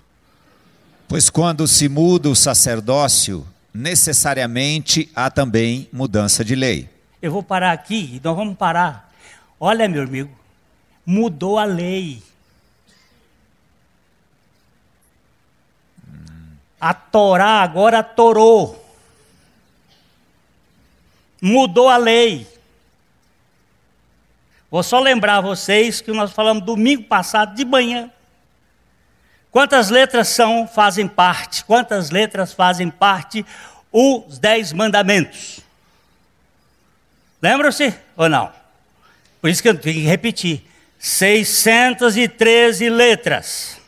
Pois quando se muda o sacerdócio, necessariamente há também mudança de lei. Eu vou parar aqui, nós vamos parar. Olha, meu amigo, mudou a lei. A Torá agora torou mudou a lei. Vou só lembrar vocês que nós falamos domingo passado de manhã. Quantas letras são, fazem parte? Quantas letras fazem parte os dez mandamentos? Lembram-se ou não? Por isso que eu tenho que repetir. 613 letras.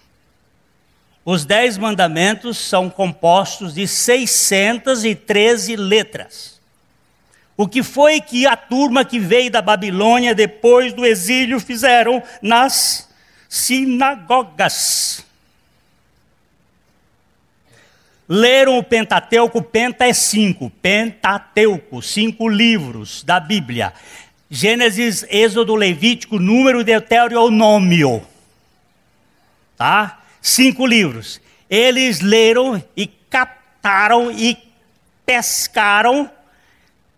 Os dez mandamentos são compostos de 613 letras. O que foi que a turma que veio da Babilônia depois do exílio fizeram nas sinagogas? Leram o Pentateuco, Penta é cinco, Pentateuco, cinco livros da Bíblia. Gênesis, Êxodo, Levítico, Número, Deuteronômio. Tá? Cinco livros. Eles leram e captaram e pescaram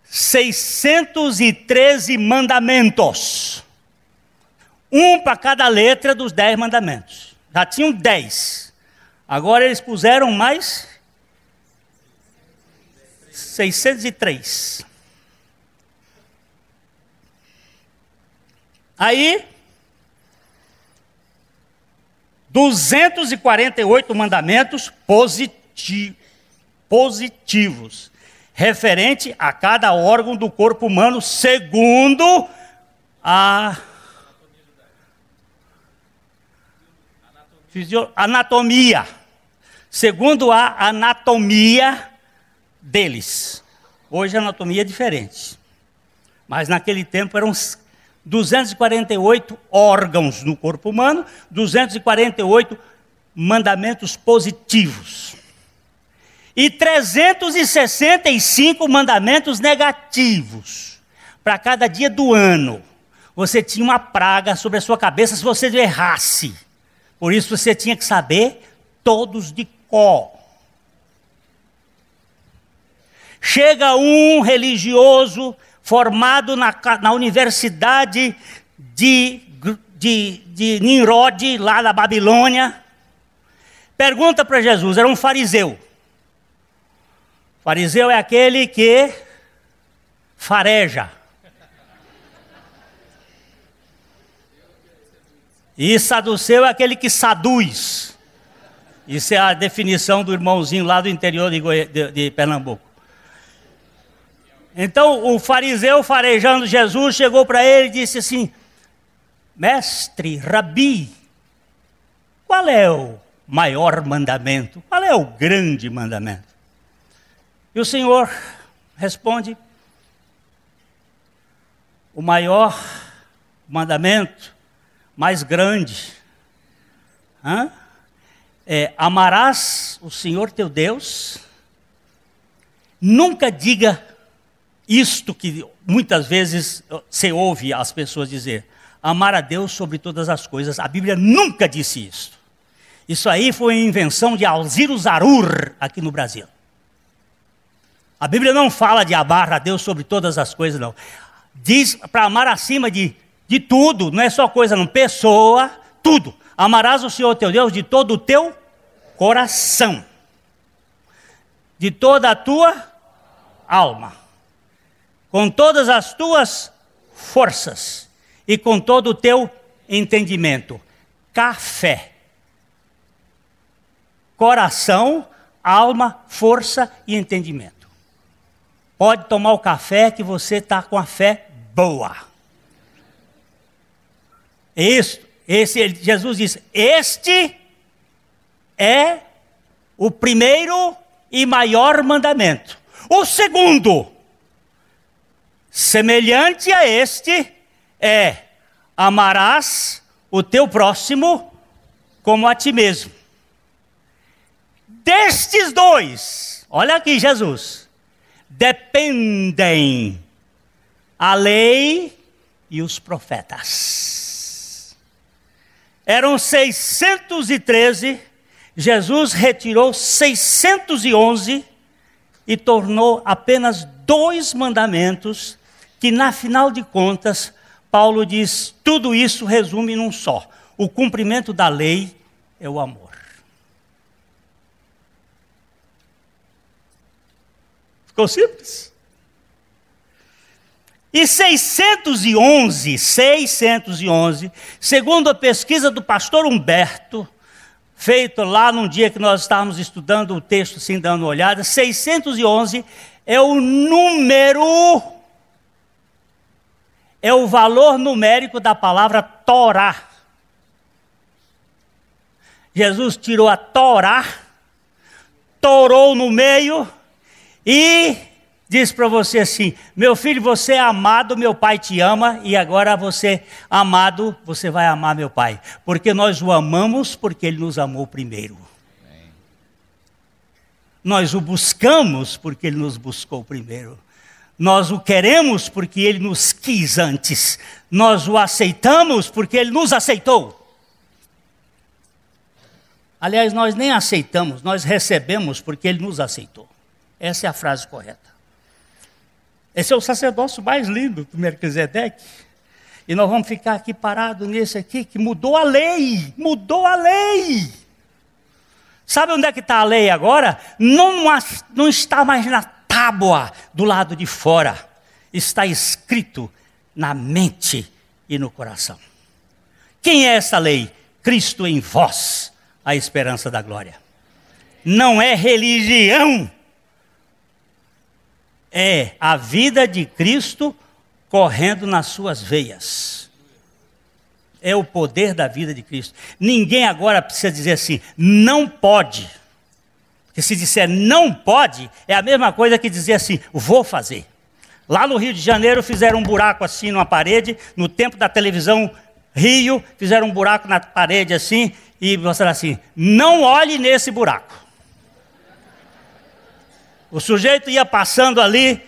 613 mandamentos. Um para cada letra dos dez mandamentos. Já tinham dez. Agora eles puseram mais 603. Aí, 248 mandamentos positivo, positivos referente a cada órgão do corpo humano, segundo a anatomia, segundo a anatomia deles. Hoje a anatomia é diferente. Mas naquele tempo eram 248 órgãos no corpo humano, 248 mandamentos positivos e 365 mandamentos negativos. Para cada dia do ano, você tinha uma praga sobre a sua cabeça se você errasse. Por isso você tinha que saber todos de cor. Chega um religioso formado na, na universidade de, de, de Nimrod, lá da Babilônia, pergunta para Jesus, era um fariseu. Fariseu é aquele que fareja. E saduceu é aquele que saduz. Isso é a definição do irmãozinho lá do interior de, Goi... de, de Pernambuco. Então o fariseu farejando Jesus chegou para ele e disse assim: Mestre, rabi, qual é o maior mandamento? Qual é o grande mandamento? E o Senhor responde: o maior mandamento, mais grande, hã? é: amarás o Senhor teu Deus. Nunca diga isto que muitas vezes se ouve as pessoas dizer: amar a Deus sobre todas as coisas. A Bíblia nunca disse isso. Isso aí foi invenção de Alziro Zarur aqui no Brasil. A Bíblia não fala de amar a Deus sobre todas as coisas, não. Diz para amar acima de, de tudo, não é só coisa, não. Pessoa, tudo. Amarás o Senhor teu Deus de todo o teu coração, de toda a tua alma, com todas as tuas forças e com todo o teu entendimento. Café. Coração, alma, força e entendimento. Pode tomar o café que você está com a fé boa. Isso, esse, Jesus diz: Este é o primeiro e maior mandamento. O segundo, semelhante a este, é: amarás o teu próximo como a ti mesmo. Destes dois, olha aqui, Jesus dependem a lei e os profetas. Eram 613, Jesus retirou 611 e tornou apenas dois mandamentos, que na final de contas, Paulo diz: tudo isso resume num só. O cumprimento da lei é o amor. Ficou simples. E 611, 611, segundo a pesquisa do pastor Humberto, feito lá num dia que nós estávamos estudando o texto, assim, dando uma olhada, 611 é o número, é o valor numérico da palavra Torá. Jesus tirou a Torá, torou no meio, e diz para você assim: meu filho, você é amado, meu pai te ama, e agora você, amado, você vai amar meu pai, porque nós o amamos porque ele nos amou primeiro. Nós o buscamos porque ele nos buscou primeiro. Nós o queremos porque ele nos quis antes. Nós o aceitamos porque ele nos aceitou. Aliás, nós nem aceitamos, nós recebemos porque ele nos aceitou. Essa é a frase correta. Esse é o sacerdócio mais lindo do Melquisedeque. E nós vamos ficar aqui parado nesse aqui que mudou a lei, mudou a lei. Sabe onde é que está a lei agora? Não, não está mais na tábua do lado de fora. Está escrito na mente e no coração. Quem é essa lei? Cristo em vós, a esperança da glória. Não é religião é a vida de Cristo correndo nas suas veias. É o poder da vida de Cristo. Ninguém agora precisa dizer assim, não pode. Porque se disser não pode, é a mesma coisa que dizer assim, vou fazer. Lá no Rio de Janeiro fizeram um buraco assim numa parede, no tempo da televisão Rio, fizeram um buraco na parede assim e mostraram assim: não olhe nesse buraco. O sujeito ia passando ali,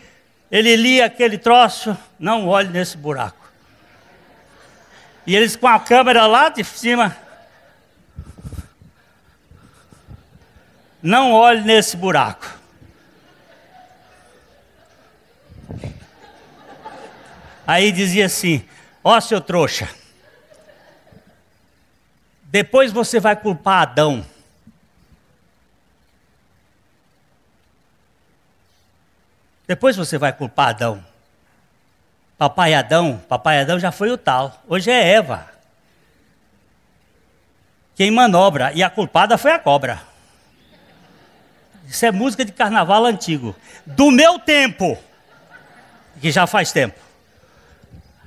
ele lia aquele troço, não olhe nesse buraco. E eles com a câmera lá de cima. Não olhe nesse buraco. Aí dizia assim: Ó seu trouxa, depois você vai culpar Adão. Depois você vai culpar Adão. Papai Adão, papai Adão já foi o tal. Hoje é Eva. Quem manobra e a culpada foi a cobra. Isso é música de carnaval antigo. Do meu tempo. Que já faz tempo.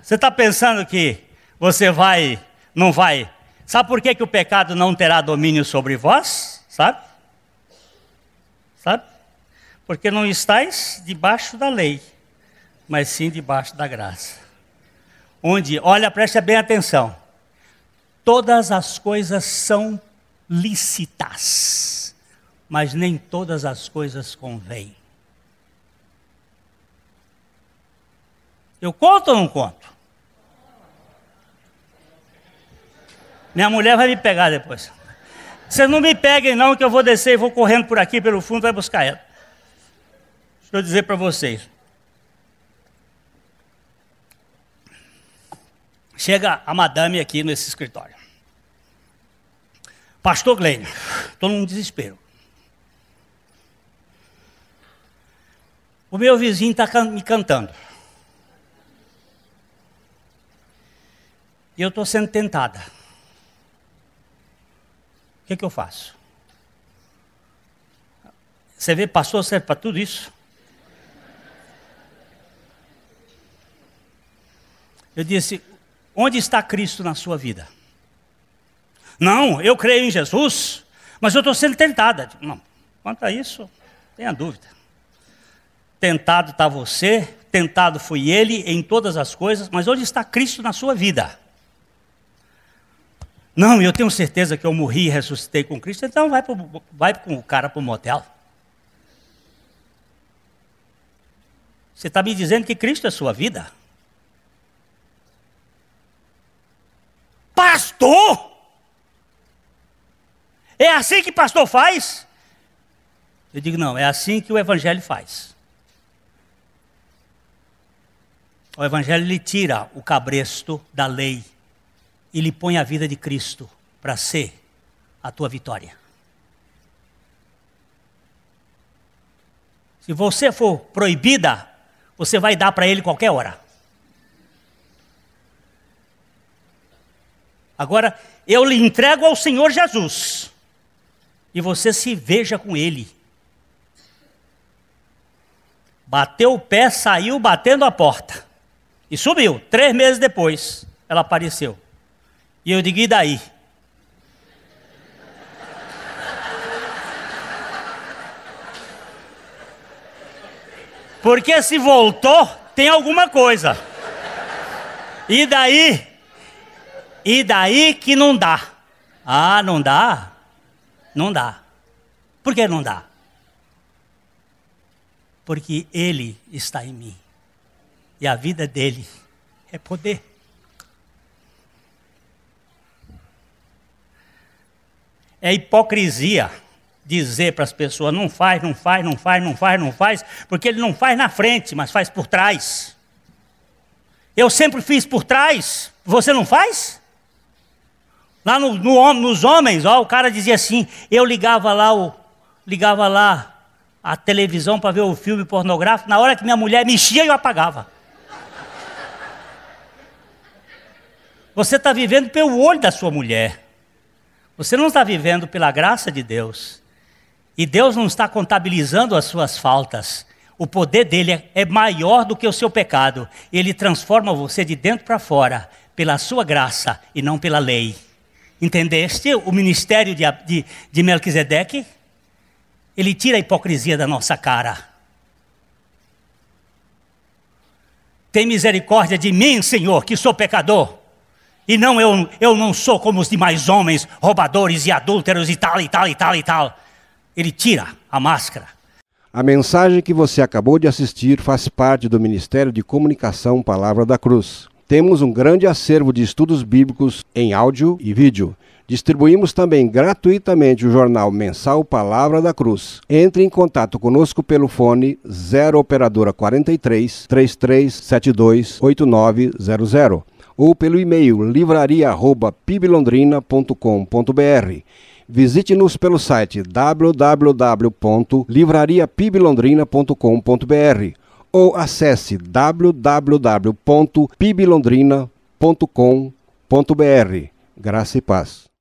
Você está pensando que você vai, não vai. Sabe por que, que o pecado não terá domínio sobre vós? Sabe? Porque não estáis debaixo da lei, mas sim debaixo da graça. Onde, olha, preste bem atenção. Todas as coisas são lícitas, mas nem todas as coisas convêm. Eu conto ou não conto? Minha mulher vai me pegar depois. Vocês não me peguem, não, que eu vou descer e vou correndo por aqui pelo fundo, vai buscar ela. Deixa eu dizer para vocês. Chega a madame aqui nesse escritório. Pastor Glênio, estou num desespero. O meu vizinho está can me cantando. E eu estou sendo tentada. O que, é que eu faço? Você vê, pastor serve para tudo isso? Eu disse: Onde está Cristo na sua vida? Não, eu creio em Jesus, mas eu estou sendo tentada. Não, quanto a isso, tenha dúvida. Tentado está você, tentado foi ele em todas as coisas, mas onde está Cristo na sua vida? Não, eu tenho certeza que eu morri e ressuscitei com Cristo, então vai, pro, vai com o cara para o motel. Você está me dizendo que Cristo é sua vida? Pastor? É assim que pastor faz? Eu digo, não, é assim que o evangelho faz. O evangelho lhe tira o cabresto da lei e lhe põe a vida de Cristo para ser a tua vitória. Se você for proibida, você vai dar para ele qualquer hora. Agora, eu lhe entrego ao Senhor Jesus. E você se veja com ele. Bateu o pé, saiu batendo a porta. E subiu. Três meses depois, ela apareceu. E eu digo: e daí? Porque se voltou, tem alguma coisa. E daí? E daí que não dá. Ah, não dá? Não dá. Por que não dá? Porque Ele está em mim. E a vida dele é poder. É hipocrisia dizer para as pessoas: não faz, não faz, não faz, não faz, não faz, porque ele não faz na frente, mas faz por trás. Eu sempre fiz por trás, você não faz? Lá no, no, nos homens, ó, o cara dizia assim: eu ligava lá, o, ligava lá a televisão para ver o filme pornográfico, na hora que minha mulher mexia, eu apagava. Você está vivendo pelo olho da sua mulher. Você não está vivendo pela graça de Deus. E Deus não está contabilizando as suas faltas. O poder dele é, é maior do que o seu pecado. Ele transforma você de dentro para fora, pela sua graça e não pela lei. Entendeste o ministério de, de, de Melquisedeque? Ele tira a hipocrisia da nossa cara. Tem misericórdia de mim, Senhor, que sou pecador. E não eu, eu não sou como os demais homens, roubadores e adúlteros e tal e tal e tal e tal. Ele tira a máscara. A mensagem que você acabou de assistir faz parte do Ministério de Comunicação Palavra da Cruz. Temos um grande acervo de estudos bíblicos em áudio e vídeo. Distribuímos também gratuitamente o jornal mensal Palavra da Cruz. Entre em contato conosco pelo fone 0 operadora 43 3372 8900 ou pelo e-mail livraria@piblondrina.com.br. Visite-nos pelo site www.livrariapiblondrina.com.br ou acesse www.piblondrina.com.br. Graça e paz.